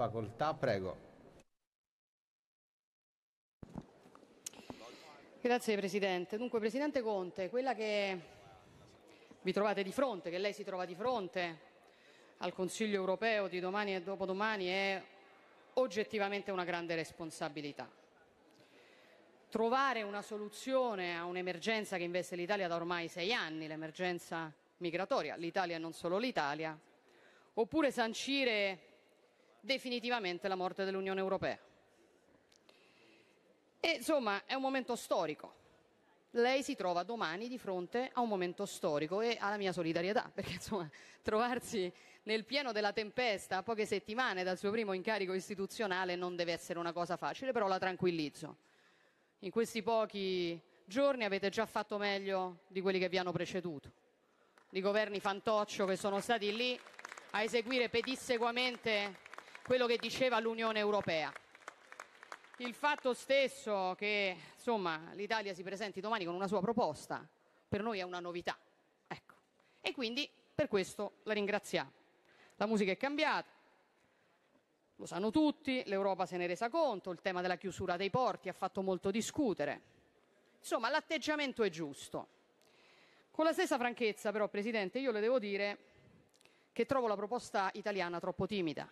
facoltà, prego. Grazie Presidente. Dunque Presidente Conte, quella che vi trovate di fronte, che lei si trova di fronte al Consiglio europeo di domani e dopodomani è oggettivamente una grande responsabilità. Trovare una soluzione a un'emergenza che investe l'Italia da ormai sei anni, l'emergenza migratoria, l'Italia e non solo l'Italia, oppure sancire definitivamente la morte dell'Unione Europea. E insomma è un momento storico. Lei si trova domani di fronte a un momento storico e alla mia solidarietà, perché insomma trovarsi nel pieno della tempesta a poche settimane dal suo primo incarico istituzionale non deve essere una cosa facile, però la tranquillizzo. In questi pochi giorni avete già fatto meglio di quelli che vi hanno preceduto, di governi fantoccio che sono stati lì a eseguire pedisseguamente quello che diceva l'Unione Europea. Il fatto stesso che insomma, l'Italia si presenti domani con una sua proposta per noi è una novità. Ecco. E quindi per questo la ringraziamo. La musica è cambiata, lo sanno tutti, l'Europa se ne è resa conto, il tema della chiusura dei porti ha fatto molto discutere. Insomma, l'atteggiamento è giusto. Con la stessa franchezza, però, Presidente, io le devo dire che trovo la proposta italiana troppo timida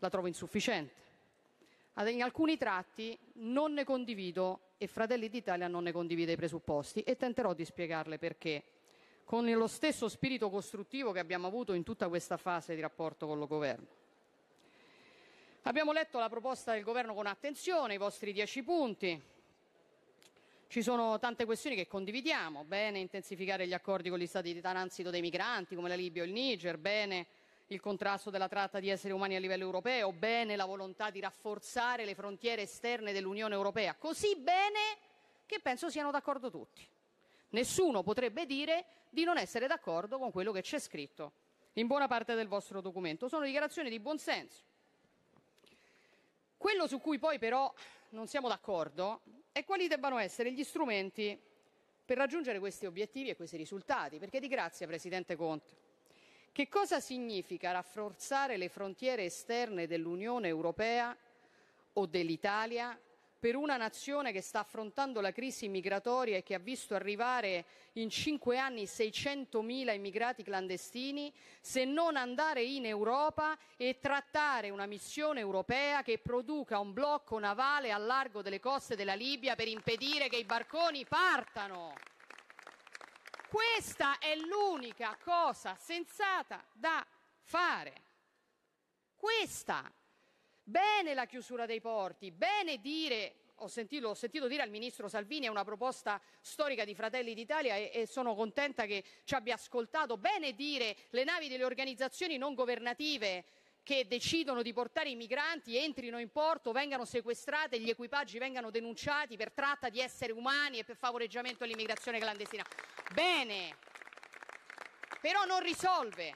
la trovo insufficiente. In alcuni tratti non ne condivido e Fratelli d'Italia non ne condivide i presupposti e tenterò di spiegarle perché. Con lo stesso spirito costruttivo che abbiamo avuto in tutta questa fase di rapporto con lo governo. Abbiamo letto la proposta del governo con attenzione, i vostri dieci punti. Ci sono tante questioni che condividiamo, bene intensificare gli accordi con gli stati di transito dei migranti come la Libia o il Niger, bene il contrasto della tratta di esseri umani a livello europeo, bene la volontà di rafforzare le frontiere esterne dell'Unione Europea, così bene che penso siano d'accordo tutti. Nessuno potrebbe dire di non essere d'accordo con quello che c'è scritto in buona parte del vostro documento. Sono dichiarazioni di buonsenso. Quello su cui poi però non siamo d'accordo è quali debbano essere gli strumenti per raggiungere questi obiettivi e questi risultati, perché di grazia, Presidente Conte, che cosa significa rafforzare le frontiere esterne dell'Unione Europea o dell'Italia per una nazione che sta affrontando la crisi migratoria e che ha visto arrivare in cinque anni 600.000 immigrati clandestini, se non andare in Europa e trattare una missione europea che produca un blocco navale al largo delle coste della Libia per impedire che i barconi partano. Questa è l'unica cosa sensata da fare. Questa. Bene la chiusura dei porti, bene dire, ho sentito, ho sentito dire al ministro Salvini, è una proposta storica di Fratelli d'Italia e, e sono contenta che ci abbia ascoltato, bene dire le navi delle organizzazioni non governative che decidono di portare i migranti entrino in porto, vengano sequestrate, gli equipaggi vengano denunciati per tratta di esseri umani e per favoreggiamento all'immigrazione clandestina. Bene, però non risolve.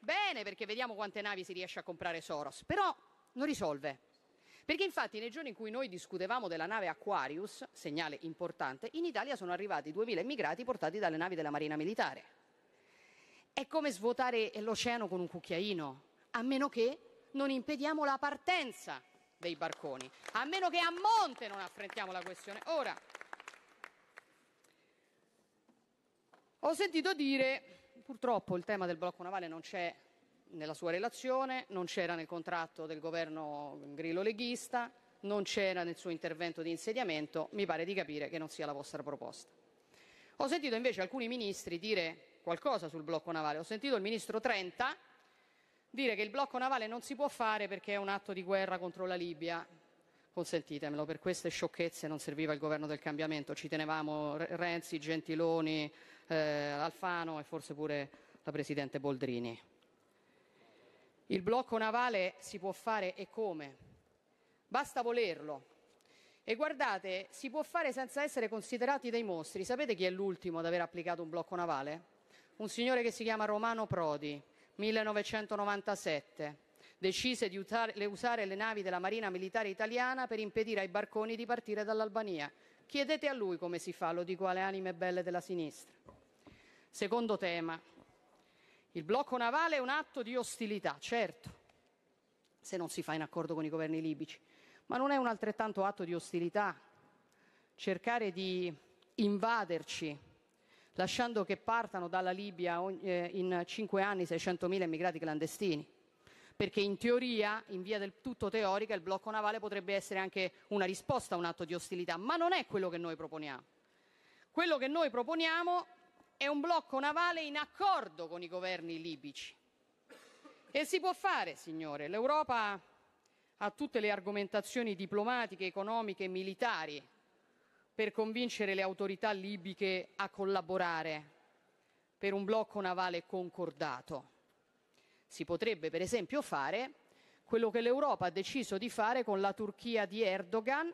Bene, perché vediamo quante navi si riesce a comprare Soros, però non risolve. Perché infatti nei giorni in cui noi discutevamo della nave Aquarius, segnale importante, in Italia sono arrivati 2.000 immigrati portati dalle navi della Marina Militare. È come svuotare l'oceano con un cucchiaino a meno che non impediamo la partenza dei barconi, a meno che a monte non affrontiamo la questione. Ora, ho sentito dire, purtroppo il tema del blocco navale non c'è nella sua relazione, non c'era nel contratto del governo grillo leghista, non c'era nel suo intervento di insediamento, mi pare di capire che non sia la vostra proposta. Ho sentito invece alcuni ministri dire qualcosa sul blocco navale, ho sentito il ministro Trenta dire che il blocco navale non si può fare perché è un atto di guerra contro la Libia. Consentitemelo, per queste sciocchezze non serviva il governo del cambiamento, ci tenevamo Renzi, Gentiloni, eh, Alfano e forse pure la Presidente Boldrini. Il blocco navale si può fare e come? Basta volerlo. E guardate, si può fare senza essere considerati dei mostri. Sapete chi è l'ultimo ad aver applicato un blocco navale? Un signore che si chiama Romano Prodi, 1997 decise di usare le navi della Marina Militare Italiana per impedire ai barconi di partire dall'Albania. Chiedete a lui come si fa, lo dico alle anime belle della sinistra. Secondo tema. Il blocco navale è un atto di ostilità, certo, se non si fa in accordo con i governi libici, ma non è un altrettanto atto di ostilità cercare di invaderci lasciando che partano dalla Libia eh, in cinque anni 600.000 immigrati clandestini. Perché in teoria, in via del tutto teorica, il blocco navale potrebbe essere anche una risposta a un atto di ostilità, ma non è quello che noi proponiamo. Quello che noi proponiamo è un blocco navale in accordo con i governi libici. E si può fare, signore. L'Europa ha tutte le argomentazioni diplomatiche, economiche e militari per convincere le autorità libiche a collaborare per un blocco navale concordato. Si potrebbe per esempio fare quello che l'Europa ha deciso di fare con la Turchia di Erdogan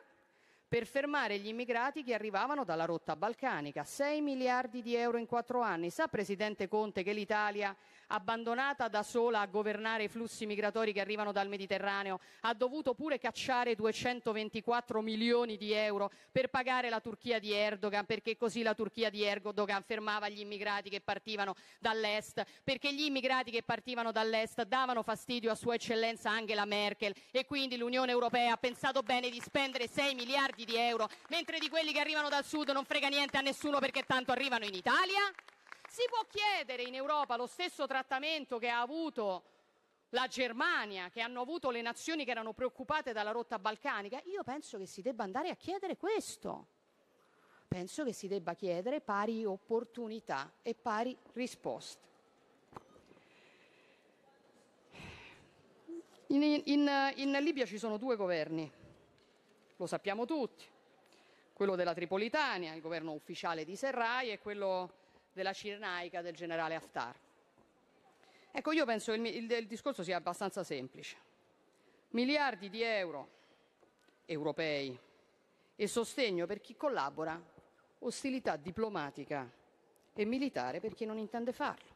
per fermare gli immigrati che arrivavano dalla rotta balcanica. 6 miliardi di euro in quattro anni. Sa Presidente Conte che l'Italia, abbandonata da sola a governare i flussi migratori che arrivano dal Mediterraneo, ha dovuto pure cacciare 224 milioni di euro per pagare la Turchia di Erdogan, perché così la Turchia di Erdogan fermava gli immigrati che partivano dall'est, perché gli immigrati che partivano dall'est davano fastidio a Sua Eccellenza Angela Merkel e quindi l'Unione Europea ha pensato bene di spendere 6 miliardi miliardi di euro, mentre di quelli che arrivano dal sud non frega niente a nessuno perché tanto arrivano in Italia? Si può chiedere in Europa lo stesso trattamento che ha avuto la Germania, che hanno avuto le nazioni che erano preoccupate dalla rotta balcanica? Io penso che si debba andare a chiedere questo. Penso che si debba chiedere pari opportunità e pari risposte. In, in, in Libia ci sono due governi lo sappiamo tutti, quello della Tripolitania, il governo ufficiale di Serrai e quello della Cirenaica del generale Haftar. Ecco, io penso il, il, il discorso sia abbastanza semplice. Miliardi di euro europei e sostegno per chi collabora, ostilità diplomatica e militare per chi non intende farlo.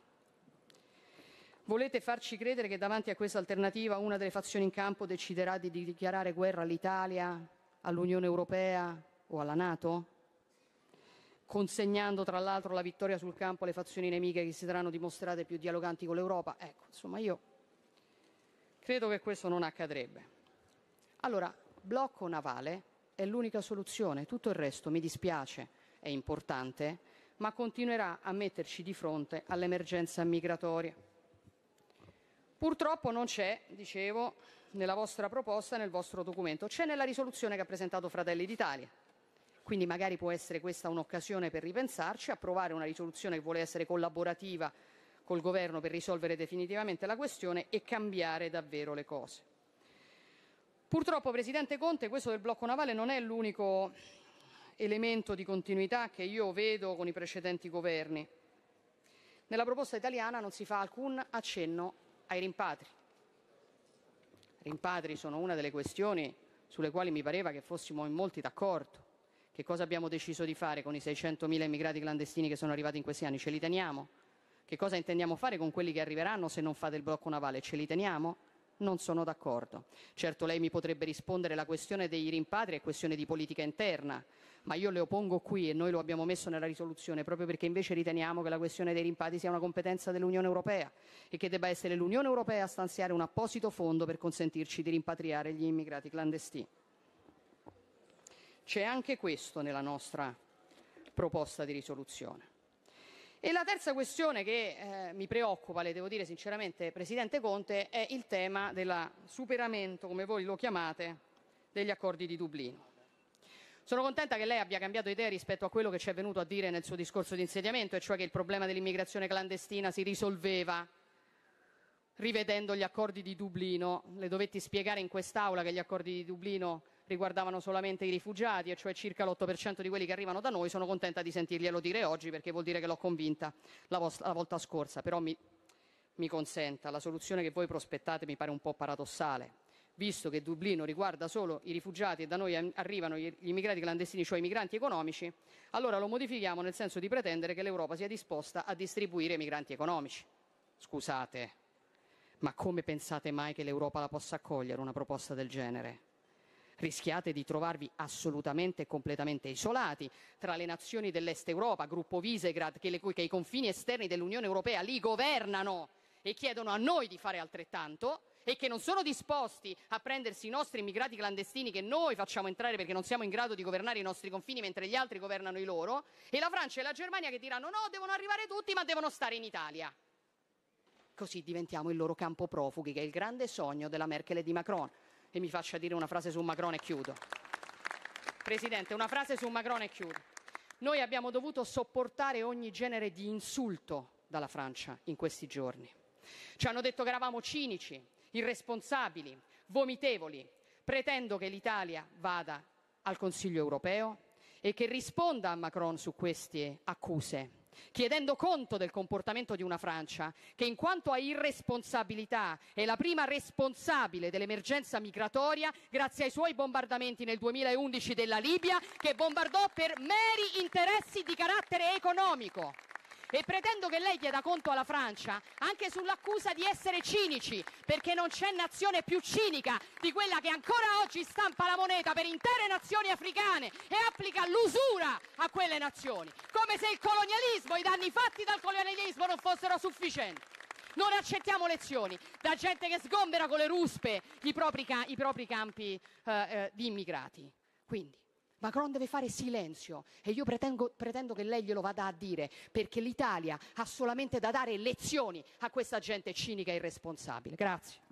Volete farci credere che davanti a questa alternativa una delle fazioni in campo deciderà di dichiarare guerra all'Italia all'Unione Europea o alla Nato? Consegnando tra l'altro la vittoria sul campo alle fazioni nemiche che si saranno dimostrate più dialoganti con l'Europa? Ecco, insomma, io credo che questo non accadrebbe. Allora, blocco navale è l'unica soluzione, tutto il resto mi dispiace, è importante, ma continuerà a metterci di fronte all'emergenza migratoria. Purtroppo non c'è, dicevo, nella vostra proposta, nel vostro documento. C'è nella risoluzione che ha presentato Fratelli d'Italia. Quindi magari può essere questa un'occasione per ripensarci, approvare una risoluzione che vuole essere collaborativa col governo per risolvere definitivamente la questione e cambiare davvero le cose. Purtroppo, Presidente Conte, questo del blocco navale non è l'unico elemento di continuità che io vedo con i precedenti governi. Nella proposta italiana non si fa alcun accenno ai rimpatri rimpatri sono una delle questioni sulle quali mi pareva che fossimo in molti d'accordo. Che cosa abbiamo deciso di fare con i 600.000 immigrati clandestini che sono arrivati in questi anni? Ce li teniamo? Che cosa intendiamo fare con quelli che arriveranno se non fate il blocco navale? Ce li teniamo? Non sono d'accordo. Certo lei mi potrebbe rispondere la questione dei rimpatri è questione di politica interna ma io le oppongo qui e noi lo abbiamo messo nella risoluzione proprio perché invece riteniamo che la questione dei rimpati sia una competenza dell'Unione Europea e che debba essere l'Unione Europea a stanziare un apposito fondo per consentirci di rimpatriare gli immigrati clandestini. C'è anche questo nella nostra proposta di risoluzione. E la terza questione che eh, mi preoccupa, le devo dire sinceramente, Presidente Conte, è il tema del superamento, come voi lo chiamate, degli accordi di Dublino. Sono contenta che lei abbia cambiato idea rispetto a quello che ci è venuto a dire nel suo discorso di insediamento, e cioè che il problema dell'immigrazione clandestina si risolveva rivedendo gli accordi di Dublino. Le dovetti spiegare in quest'Aula che gli accordi di Dublino riguardavano solamente i rifugiati, e cioè circa l'8% di quelli che arrivano da noi. Sono contenta di sentirglielo dire oggi perché vuol dire che l'ho convinta la, vostra, la volta scorsa. Però mi, mi consenta, la soluzione che voi prospettate mi pare un po' paradossale visto che Dublino riguarda solo i rifugiati e da noi arrivano gli immigrati clandestini, cioè i migranti economici, allora lo modifichiamo nel senso di pretendere che l'Europa sia disposta a distribuire i migranti economici. Scusate, ma come pensate mai che l'Europa la possa accogliere una proposta del genere? rischiate di trovarvi assolutamente e completamente isolati tra le nazioni dell'Est Europa, gruppo Visegrad, che, le, che, i confini esterni dell'Unione Europea lì governano e chiedono a noi di fare altrettanto, e che non sono disposti a prendersi i nostri immigrati clandestini che noi facciamo entrare perché non siamo in grado di governare i nostri confini mentre gli altri governano i loro, e la Francia e la Germania che diranno no, devono arrivare tutti ma devono stare in Italia. Così diventiamo il loro campo profughi, che è il grande sogno della Merkel e di Macron. E mi faccia dire una frase su Macron e chiudo. Presidente, una frase su Macron e chiudo. Noi abbiamo dovuto sopportare ogni genere di insulto dalla Francia in questi giorni. Ci hanno detto che eravamo cinici, irresponsabili, vomitevoli. Pretendo che l'Italia vada al Consiglio europeo e che risponda a Macron su queste accuse, chiedendo conto del comportamento di una Francia che in quanto a irresponsabilità è la prima responsabile dell'emergenza migratoria grazie ai suoi bombardamenti nel 2011 della Libia che bombardò per meri interessi di carattere economico. E pretendo che lei chieda conto alla Francia anche sull'accusa di essere cinici, perché non c'è nazione più cinica di quella che ancora oggi stampa la moneta per intere nazioni africane e applica l'usura a quelle nazioni, come se il colonialismo, i danni fatti dal colonialismo non fossero sufficienti. Non accettiamo lezioni da gente che sgombera con le ruspe i propri, i propri campi eh, eh, di immigrati. Quindi, Macron deve fare silenzio e io pretendo, pretendo che lei glielo vada a dire perché l'Italia ha solamente da dare lezioni a questa gente cinica e irresponsabile. Grazie.